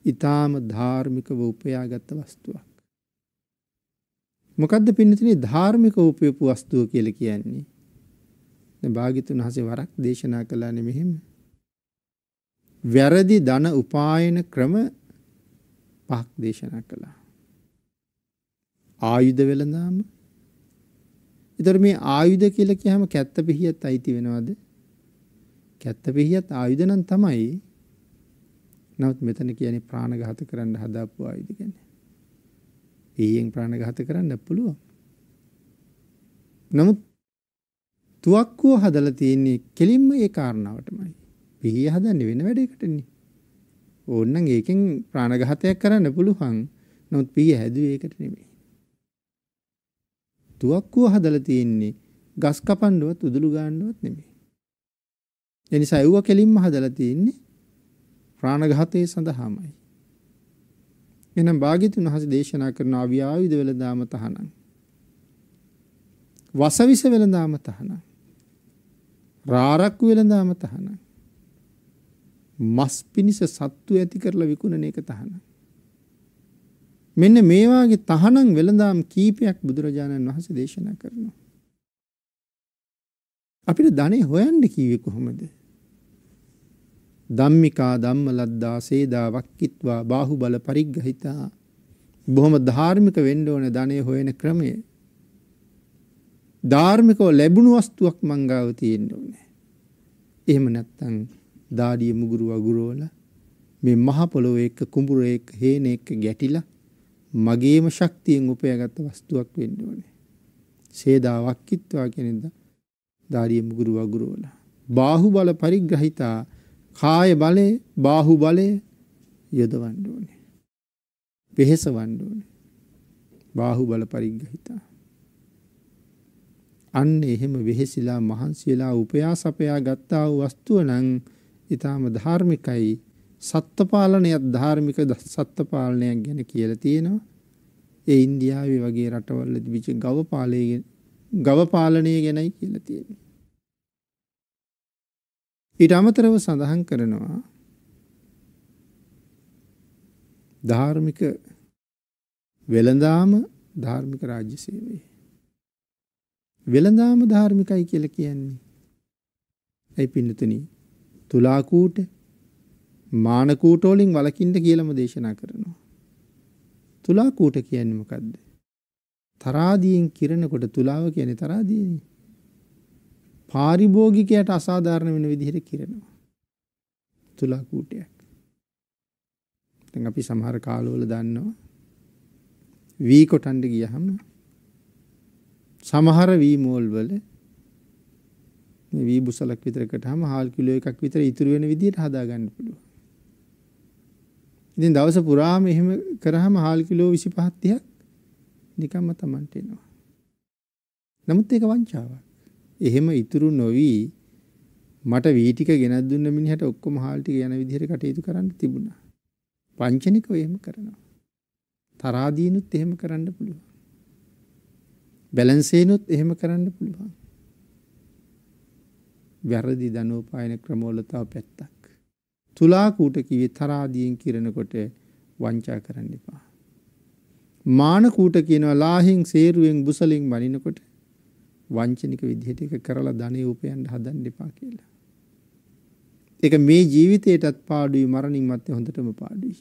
ඊටාම ධාර්මිකව උපයාගත් වස්තුවක්. මොකද්ද පින්නතිනේ ධාර්මික උපයපු වස්තුව කියලා කියන්නේ? දැන් භාග්‍යතුන් හසේ වරක් දේශනා කළානේ මෙහෙම. වැරදි ධන උපායන ක්‍රම පහක් දේශනා කළා. ආයුධ වෙළඳාම. ඒතර මේ ආයුධ කියලා කියහම කැත්ත පිහියත් අයිති වෙනවද? කැත්ත පිහියත් ආයුධ නම් තමයි. නමුත් මෙතන කියන්නේ ප්‍රාණඝාත කරන්න හදාපු ආයුධ ගැන. ඊයෙන් ප්‍රාණඝාත කරන්න පුළුවන්. නමුත් තුවක්කුව හදලා තියෙන්නේ කෙලින්ම ඒ කාරණාවටමයි. පිහිය හදන්නේ වෙන වැඩයකටනේ. ඕන්නම් ඒකෙන් ප්‍රාණඝාතයක් කරන්න පුළුවන්. නමුත් පිහිය හැදුවේ ඒකට නෙමෙයි. තුවක්කුව හදලා තියෙන්නේ ගස් කපන්නවත් උදුළු ගන්නවත් නෙමෙයි. එනිසා ඒව කෙලින්ම හදලා තියෙන්නේ ප්‍රාණඝාතයේ සඳහාමයි. එනම් භාග්‍යතුන් වහන්සේ දේශනා කරන අවියායුධ වෙලඳාම තහනම්. වසවිස වෙලඳාම තහනම්. රාරක්කු වෙලඳාම තහනම්. මස් පිණිස සත්තු ඇති කරලා විකුණන එක තහනම්. මෙන්න මේ වාගේ තහනම් වෙළඳාම් කීපයක් බුදුරජාණන් වහන්සේ දේශනා කරනවා. අපිට ධනෙ හොයන්න කිව්වේ කොහොමද? ධම්මිකා ධම්මලද්දා සේදා වක්කිත්වා බාහුබල පරිග්‍රහිතා බොහොම ධාර්මික වෙන්න ඕන ධනෙ හොයන ක්‍රමය. ධාර්මිකව ලැබුණු වස්තුවක් මංගාව තියෙන්න ඕනේ. එහෙම නැත්නම් දාඩිය මුගුරු අගුරෝල මේ මහ පොළොව එක්ක කුඹුර එක්ක හේන එක්ක ගැටිලා මගේම ශක්තියෙන් උපයාගත් වස්තුවක් වෙන්න ඕනේ. සේදාවක් කිත්වා කෙනෙක්ද දාඩිය මුගුරු අගුරෝල. බාහුබල පරිග්‍රහිතා කාය බලේ බාහුබලය යොදවන්න ඕනේ. වෙහෙසවන්න ඕනේ. බාහුබල පරිග්‍රහිතා අන්න එහෙම වෙහෙසිලා මහන්සියලා උපයා සපයා ගත්තා වූ වස්තුව නම් ඉතාම ධාර්මිකයි සත්ත්වපාලනයක් ධාර්මික සත්ත්වපාලනයක් ගැන කියලා තියෙනවා. ඒ ඉන්දියාවේ වගේ රටවල තිබිච්ච ගවපාලනය ගවපාලනය ගැනයි කියලා තියෙනවා. ඊට අමතරව සඳහන් කරනවා ධාර්මික වෙළඳාම ධාර්මික රාජ්‍ය සේවය. වෙළඳාම ධාර්මිකයි කියලා කියන්නේ. ඇයි පින්නතුනී තුලාකූට මානකූටෝලින් වලකින්ට කියලම දේශනා කරනවා. තුලාකූට කියන්නේ මොකක්ද. තරාදියෙන් කිරණකොට තුලාව කියන තරාදීනි. පාරිභෝගිකයට අසාධාරණ වෙන විදිහට කිරෙනවා. තුලාකූටයක්. දැන් අපි සමහර කාලවල දන්නවා වී කොටන්ඩ ගියහම සමහර වීමෝල් වල වී බුසලක් විතර කටහම හාල් කිලෝ එකක් විතර ඉතුරු වෙන විදිහට හදා ගන්න පුළුවන්. ඉතින් දවස පුරාම එහෙම කරාම හාල් කිලෝ 25 30ක් නිකම්ම Tamanට එනවා. නමුත් ඒක වංචාවක්. එහෙම ඉතුරු නොවි මට වී ටික ගෙනත් දුන්න මිනිහට ඔක්කොම හාල් ටික යන විදිහට කටයුතු කරන්න තිබුණා. වංචනිකව එහෙම කරනවා. තරහා දීනුත් එහෙම කරන්න පුළුවන්. බැලන්ස් එහෙනුත් එහෙම කරන්න පුළුවන්. වැරදි ධනෝපායන ක්‍රමවල තව පැත්තක්. තුලා කූට කිව්වේ තරාදියෙන් කිරනකොට වංචා කරන්න එපා. මාන කූට කියනවා ලාහින් සේරුවෙන් බුසලින් මනිනකොට වංචනික විදිහට එක කරලා ධනෙ උපයන්න හදන්න එපා කියලා. ඒක මේ ජීවිතයටත් පාඩුයි මරණින් මත්තේ හොඳටම පාඩුයි.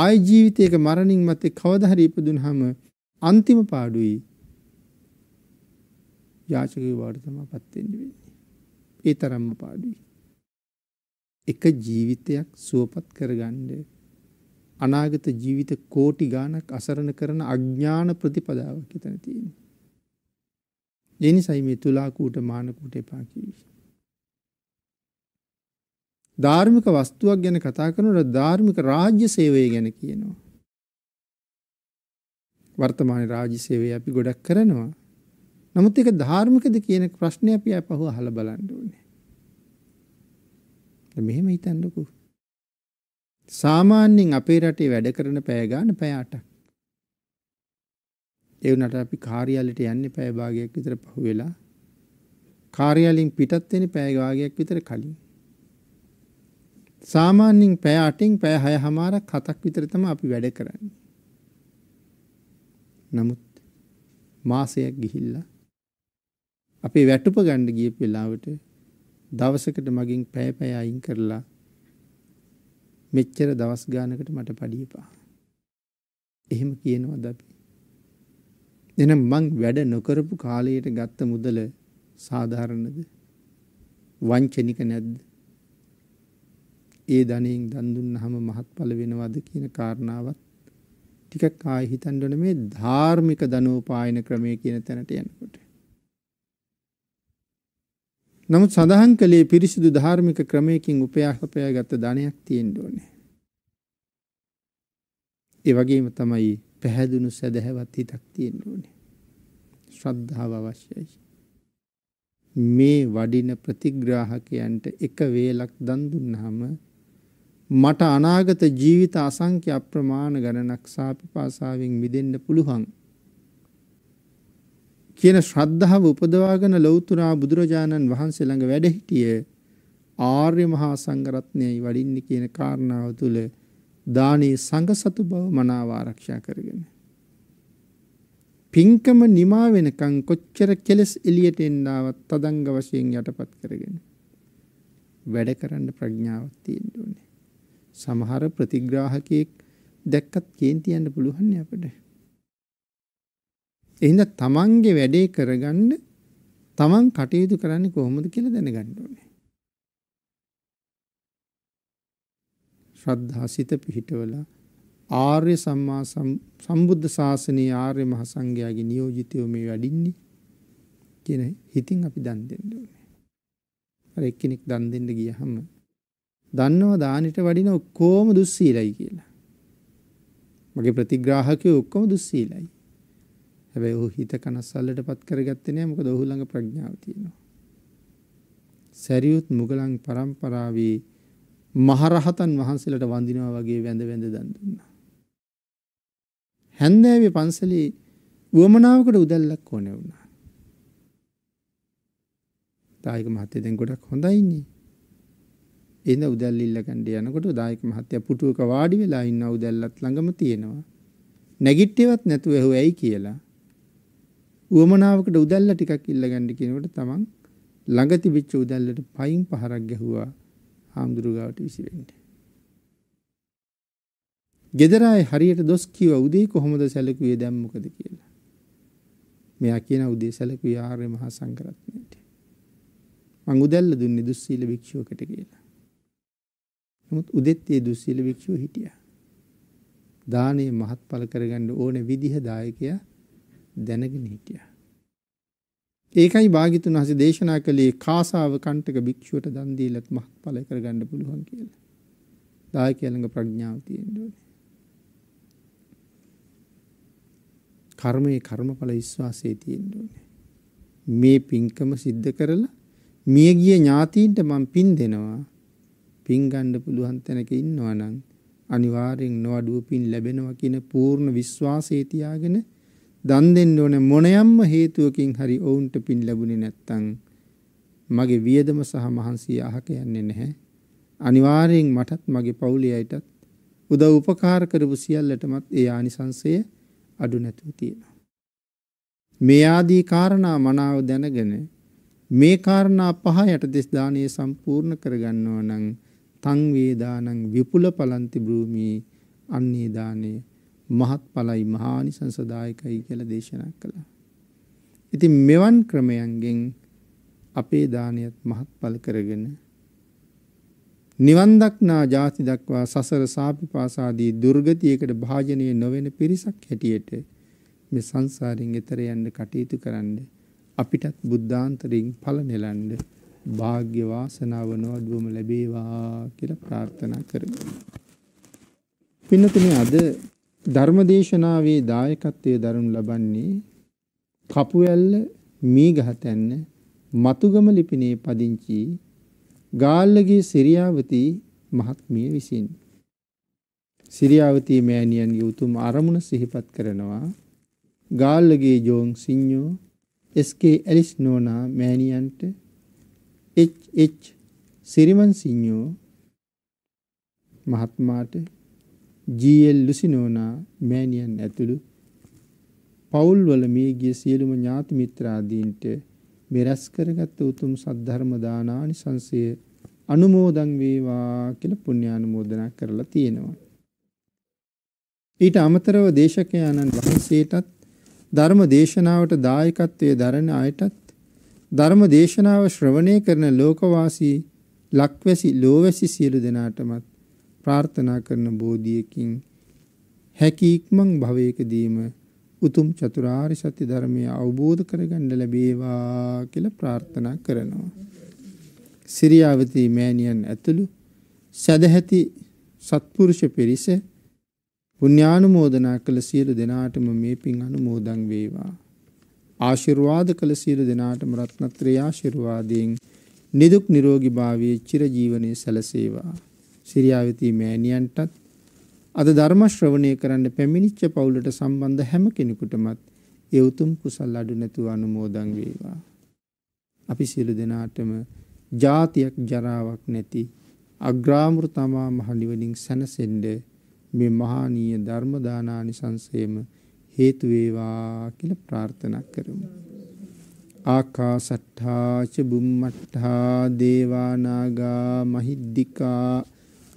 ආය ජීවිතයක මරණින් මත්තේ කවදා හරි ඉපදුනහම අන්තිම පාඩුයි යාචකී වාට තමා පත්තෙන්ඩ වෙන්නේ. ඒ තරම්ම පාඩුයි. එක ජීවිතයක් සුවපත් කරගන්ඩ අනාගත ජීවිත කෝටි ගානක් අසරණ කරන අඥ්ඥාන ප්‍රතිපදාවක් හිතන තියෙන. එනිසයි මේ තුලාකූට මානකූට එපා කිවී. ධාර්මික වස්තුවක් ගැන කතා කරනට ධාර්මික රාජ්‍ය සේවය ගැන කියනවා. වර්තමාන රාජ්‍ය සේවය අපි ගොඩක් කරනවා නමුත් ඒක ධාර්මිකද කියන ප්‍රශ්නේ අපි අපහු අහලා බලන්න ඕනේ. මෙහෙම හිතන්නකෝ. සාමාන්‍යයෙන් අපේ රටේ වැඩ කරන පැය ගන්න පැය 8ක්. ඒ වුණාට අපි කාර්යාලයට යන්නේ පැය භාගයක් විතර පහු වෙලා. කාර්යාලයෙන් පිටත් වෙන්නේ පැය භාගයක් විතර කලින්. සාමාන්‍යයෙන් පැය 8න් පැය 6මාරක් 7ක් විතර තමයි අපි වැඩ කරන්නේ. නමුත් මාසයක් ගිහිල්ලා අපේ වැටුප ගන්න ගිය වෙලාවට දවසකට මගින් පැය පැය අයින් කරලා මෙච්චර දවස් ගානකට මට පඩියපා. එහෙම කියනවද අපි. එහෙනම් මං වැඩ නොකරපු කාලයට ගත්ත මුදල සාධාරණද? වංචනික නැද්ද? ඒ ධනෙන් දන් දුන්නාම මහත්ඵල වෙනවද කියන කාරණාවත් ටිකක් ආයෙ හිතන්න ඕනේ මේ ධාර්මික ධනෝපායන ක්‍රමය කියන තැනට යනකොට. නමුත් සඳහන් කළේ පිරිසිදු ධාර්මික ක්‍රමයකින් උපයාහපය ගත ධනයක් තියෙන්ඩෝනේ. ඒවගේම තමයි පැහැදුණු සැදැහැවත් හිතක් තියෙන්ඩෝනේ. ශ්‍රද්ධාව අවශ්‍යයි. මේ වඩින ප්‍රතිග්‍රාහකයන්ට එක වේලක් දන්දුන්නහම මට අනාගත ජීවිත අසංක්‍ය අප්‍රමාණ ගණනක් සාපිපාසාවෙන් මිදෙන්න පුළුවන් කියන ශ්‍රද්ධාව උපදවාගෙන ලෞතුරා බුදුරජාණන් වහන්සේ ළඟ වැඩ සිටියේ ආර්ය මහා සංඝරත්නයයි වඩින්නේ කියන කාරණාව තුල දානේ සංඝ සතු බව මනාව ආරක්ෂා කරගෙන පින්කම නිමා වෙනකන් කොච්චර කෙලස් එළියට එන්නවත් තදංග වශයෙන් යටපත් කරගෙන වැඩ කරන්න ප්‍රඥාවක් තියෙන්න ඕනේ සමහර ප්‍රතිග්‍රාහකයෙක් දැක්කත් කේන්ති යන්න පුළුවන් නේ අපිට එහෙනම් තමන්ගේ වැඩේ කරගන්න තමන් කටයුතු කරන්නේ කොහොමද කියලා දැනගන්න ඕනේ. ශ්‍රද්ධාසිත පිහිටවලා ආර්ය සම්මා සම්බුද්ධ ශාසනයේ ආර්ය මහ සංඝයාගේ නියෝජිතයෝ මේ වැඩින්නේ කියන හිතින් අපි දන් දෙන්න ඕනේ. අර එක්කෙනෙක් දන් දෙන්න ගියහම දන්නව දානෙට වඩින ඔක්කොම දුස්සීලයි කියලා. මගේ ප්‍රතිග්‍රාහකයෝ ඔක්කොම දුස්සීලයි. හැබැයි ඔහු හිත කනස්සල්ලට පත් කරගත්තේ නෑ මොකද ඔහු ළඟ ප්‍රඥාව තියෙනවා. සැරියුත් මුගලන් පරම්පරාවේ මහරහතන් වහන්සේලට වඳිනවා වගේ වැඳ වැඳ දන් දුන්නා. හැන්දෑවේ පන්සලේ වුවමනාවකට උදැල්ලක් ඕනේ වුණා. දායක මහත්තයා දැන් ගොඩක් හොඳයිනේ. එන උදැල්ල ඉල්ල ගන්න යනකොට දායක මහත්තයා පුටුවක වාඩි වෙලා ඉන්න උදැල්ලත් ළඟම තියෙනවා. නැගිට්ටේවත් නැතුව ඇහුවයි කියලා උවමනාවකට උදැල්ල ටිකක් ඉල්ලගන්න කියනකොට තමන් ළඟ තිබිච්ච උදැල්ලට පයින් පහරක් ගැහුවා හාමුදුරුවන්ට විසිරෙන්න. ගෙදරායි හරියට දොස් කිව උදේ කොහොමද සැලකුවේ දැන් මොකද කියලා. මෙයා කියන උදේ සැලකුවේ ආර්ය මහා සංඝරත්නයට. මං උදැල්ල දුන්නේ දුස්සීල භික්ෂුවකට කියලා. නමුත් උදෙත් ඒ දුස්සීල භික්ෂුව හිටියා. දානේ මහත්ඵල කරගන්න ඕනේ විදිහ දායකයා දැනගෙන හිටිය. ඒකයි භාගිතුන් හස දේශනා කළේ කාසාව කණ්ටක භික්‍ෂුවට දන්දීලත් මහත් පල කර ගණඩ පුළුවන් කියල. දාය කියලඟ ප්‍රඥාවතියෙන්ඩුවන. කර්මය කර්මඵල විශ්වාසය තියෙන්ඩුවනේ. මේ පින්කම සිද්ධ කරලා මිය ගිය ඥාතීන්ට මං පින් දෙනවා පින් ගණ්ඩ පුළුවන් තැනක ඉන්නවනං අනිවාරෙන් නොවඩුව පින් ලැබෙනවා කියන පූර්ණ විශ්වාසේතියාගෙන දන් දෙන්න ඕන මොනයම්ම හේතුවකින් හරි ඔවුන්ට පින් ලැබුණේ නැත්තම් මගේ වියදම සහ මහන්සිය අහක යන්නේ නැහැ. අනිවාර්යෙන් මටත් මගේ පවුලේ අයටත් උදව් උපකාර කරපු සියල්ලටමත් ඒ ආනිසංසය අඩු නැතුව තියෙනවා. මේ ආදී කාරණා මනාව දැනගෙන මේ කාරණා පහ යටතෙස් දානය සම්පූර්ණ කරගන්නවා නම් තං වේදානං විපුල පලන්ති භූමී අන්නේ දානේ මහත් පලයි මහානි සංසදායකයි කියල දේශනා කළා. ඉති මෙවන් ක්‍රමයන්ගෙන් අපේ දානයත් මහත් පල කරගෙන. නිවන්දක්නා ජාති දක්වා සසර සාපි පාසාදී දුර්ගතියකට භාජනය නොවෙන පිරිසක් හැටියට මෙ සංසාරින් එතර යන්න කටයුතු කරන්න අපිටත් බුද්ධාන්තරින් පල නෙලන්ඩ භාග්‍යවාසනාව නොවඩුවම ලැබේවා කියල ප්‍රාර්ථනා කරග. පින්නතුනේ අද ධර්මදේශනාවේ දායකත්වයේ දරනු ලබන්නේ කපුඇල්ල මීගහතැන්න මතුගම ලිපිනේ පදිංචි ගාල්ලගේ සිරියාවති මහත්මිය විසින් සිරියාවතී මෑණියන්ගේ උතුම් අරමුණ සිහිපත් කරනවා ගාල්ලගේ ජෝන් සිඤ්ඤෝ එස්.කේ. ඇලිස් නෝනා මෑණියන්ට එච්.එච්. සිරිමන් සිඤ්ඤෝ මහත්මාට ජීඑල් ලුසිනෝනා මෑණියන් ඇතුළු පවුල්වල මේ ගිය සියලුම ඥාති මිත්‍රාදීන්ට මෙරස් කරගත් උතුම් සද්ධර්ම දානානිසංසය අනුමෝදන් වේවා කියලා පුණ්‍යානුමෝදනා කරලා තියෙනවා. ඊට අමතරව දේශක ආනන් වහන්සේටත් ධර්ම දේශනාවට දායකත්වයේ දරණ අයටත් ධර්ම දේශනාව ශ්‍රවණය කරන ලෝකවාසී ලක්වැසි ලෝවැසි සියලු දෙනාටමත් ප්‍රාර්ථනා කරන බෝධියකින් හැකි ඉක්මන් භවයකදීම උතුම් චතුරාර්ය සත්‍ය ධර්මය අවබෝධ කරගන්න ලැබේවා කියලා ප්‍රාර්ථනා කරනවා. සිරියාවති මෑණියන් ඇතුළු සදැහැති සත්පුරුෂ පිරිස පුණ්‍යානුමෝදනා කළ සියලු දෙනාටම මේ පින් අනුමෝදන් වේවා. ආශිර්වාද කළ සියලු දෙනාටම රත්නත්‍රය ආශිර්වාදයෙන් නිදුක් නිරෝගී භාවයේ චිරජීවනයේ සැලසේවා. සිරියාවේ තියෙන මෑණියන්ටත් අද ධර්ම ශ්‍රවණය කරන්න පැමිණිච්ච පවුලට සම්බන්ධ හැම කෙනෙකුටමත් ඒ උතුම් කුසල් අඩු නැතුව අනුමෝදන් වේවා. අපි සියලු දෙනාටම ජාතියක් ජරාවක් නැති අග්‍රාමෘතමා මහ නිවනින් සැනසෙන්න මේ මහානීය ධර්ම දානානිසංසයේම හේතු වේවා කියලා ප්‍රාර්ථනා කරමු. ආකාසට්ඨා ච බුම්මට්ඨා දේවානාගා මහිද්దికා